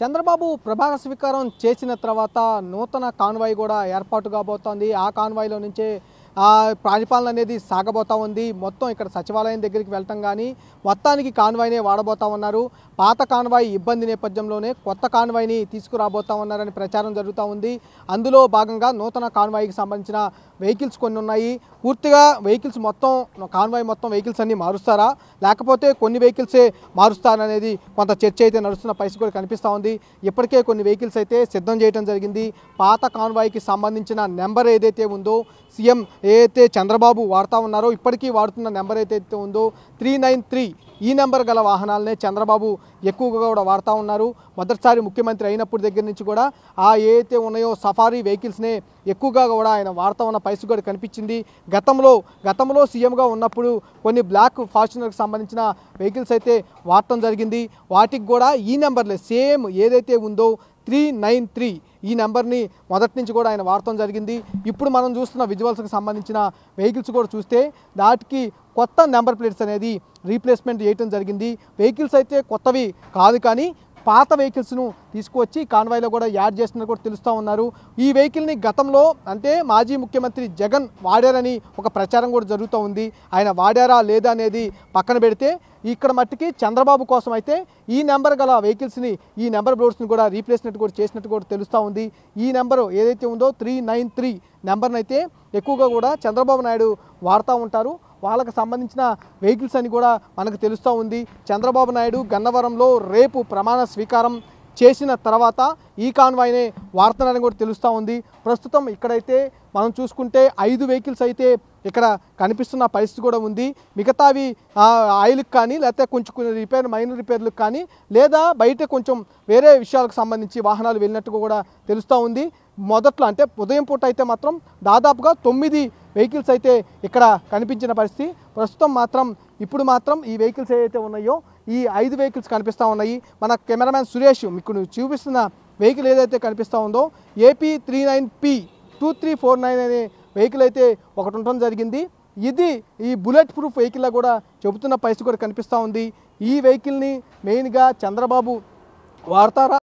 చంద్రబాబు ప్రభాగ స్వీకారం చేసిన తర్వాత నూతన కాన్వాయ్ కూడా ఏర్పాటు కాబోతోంది ఆ కాన్వాయ్లో నుంచే ప్రాణిపాలన అనేది సాగబోతా ఉంది మొత్తం ఇక్కడ సచివాలయం దగ్గరికి వెళ్ళటం కానీ మొత్తానికి కాన్వాయ్నే వాడబోతా ఉన్నారు పాత కాన్వాయ్ ఇబ్బంది నేపథ్యంలోనే కొత్త కాన్వాయ్ని తీసుకురాబోతా ఉన్నారని ప్రచారం జరుగుతూ ఉంది అందులో భాగంగా నూతన కాన్వాయ్కి సంబంధించిన వెహికల్స్ కొన్ని ఉన్నాయి పూర్తిగా వెహికల్స్ మొత్తం కాన్వాయ్ మొత్తం వెహికల్స్ అన్నీ మారుస్తారా లేకపోతే కొన్ని వెహికల్సే మారుస్తారనేది కొంత చర్చ అయితే నడుస్తున్న పరిస్థితి కూడా కనిపిస్తూ ఉంది ఇప్పటికే కొన్ని వెహికల్స్ అయితే సిద్ధం చేయడం జరిగింది పాత కాన్వాయ్కి సంబంధించిన నెంబర్ ఏదైతే ఉందో సీఎం ఏదైతే చంద్రబాబు వాడుతూ ఉన్నారో ఇప్పటికీ వాడుతున్న నెంబర్ ఏదైతే ఉందో త్రీ నైన్ త్రీ ఈ నెంబర్ గల వాహనాలనే చంద్రబాబు ఎక్కువగా కూడా వాడుతూ ఉన్నారు మొదటిసారి ముఖ్యమంత్రి అయినప్పుడు దగ్గర నుంచి కూడా ఆ ఏదైతే ఉన్నాయో సఫారీ వెహికల్స్నే ఎక్కువగా కూడా ఆయన వాడుతూ ఉన్న పైసు కూడా కనిపించింది గతంలో గతంలో సీఎంగా ఉన్నప్పుడు కొన్ని బ్లాక్ ఫార్చునర్కి సంబంధించిన వెహికల్స్ అయితే వాడటం జరిగింది వాటికి కూడా ఈ నెంబర్లే సేమ్ ఏదైతే ఉందో త్రీ నైన్ త్రీ ఈ నెంబర్ని మొదటి నుంచి కూడా ఆయన వాడటం జరిగింది ఇప్పుడు మనం చూస్తున్న విజువల్స్కి సంబంధించిన వెహికల్స్ కూడా చూస్తే దాటికి కొత్త నెంబర్ ప్లేట్స్ అనేది రీప్లేస్మెంట్ చేయటం జరిగింది వెహికల్స్ అయితే కొత్తవి కాదు కానీ పాత వెహికల్స్ను తీసుకువచ్చి కాన్వాయ్లో కూడా యాడ్ చేస్తున్నట్టు కూడా తెలుస్తూ ఉన్నారు ఈ వెహికల్ని గతంలో అంటే మాజీ ముఖ్యమంత్రి జగన్ వాడారని ఒక ప్రచారం కూడా జరుగుతూ ఉంది ఆయన వాడారా లేదా అనేది పక్కన పెడితే ఇక్కడ మట్టికి చంద్రబాబు కోసం అయితే ఈ నెంబర్ గల వెహికల్స్ని ఈ నెంబర్ బోర్డ్స్ని కూడా రీప్లేస్మెంట్ కూడా చేసినట్టు కూడా తెలుస్తూ ఉంది ఈ నెంబరు ఏదైతే ఉందో త్రీ నైన్ త్రీ నెంబర్నైతే ఎక్కువగా కూడా చంద్రబాబు నాయుడు వాడుతూ ఉంటారు వాళ్ళకు సంబంధించిన వెహికల్స్ అని కూడా మనకు తెలుస్తూ ఉంది చంద్రబాబు నాయుడు గన్నవరంలో రేపు ప్రమాణ స్వీకారం చేసిన తర్వాత ఈ కాన్వాయ్నే అనే వార్తనని కూడా తెలుస్తూ ఉంది ప్రస్తుతం ఇక్కడైతే మనం చూసుకుంటే ఐదు వెహికల్స్ అయితే ఇక్కడ కనిపిస్తున్న పరిస్థితి కూడా ఉంది మిగతావి ఆయిల్కి కానీ లేకపోతే కొంచెం కొన్ని రిపేర్ మైనర్ రిపేర్లకు కానీ లేదా బయట కొంచెం వేరే విషయాలకు సంబంధించి వాహనాలు వెళ్ళినట్టు కూడా తెలుస్తూ ఉంది మొదట్లో అంటే ఉదయం పూట అయితే మాత్రం దాదాపుగా తొమ్మిది వెహికల్స్ అయితే ఇక్కడ కనిపించిన పరిస్థితి ప్రస్తుతం మాత్రం ఇప్పుడు మాత్రం ఈ వెహికల్స్ ఏవైతే ఉన్నాయో ఈ ఐదు వెహికల్స్ కనిపిస్తూ ఉన్నాయి మన కెమెరామ్యాన్ సురేష్ మీకు చూపిస్తున్న వెహికల్ ఏదైతే కనిపిస్తూ ఉందో AP three nine P two three four nine అనే వెహికల్ అయితే ఒకటి ఉండడం జరిగింది ఇది ఈ బుల్లెట్ ప్రూఫ్ వెహికల్ కూడా చెబుతున్న పరిస్థితి కూడా కనిపిస్తూ ఉంది ఈ వెహికల్ని మెయిన్గా చంద్రబాబు వాడతారా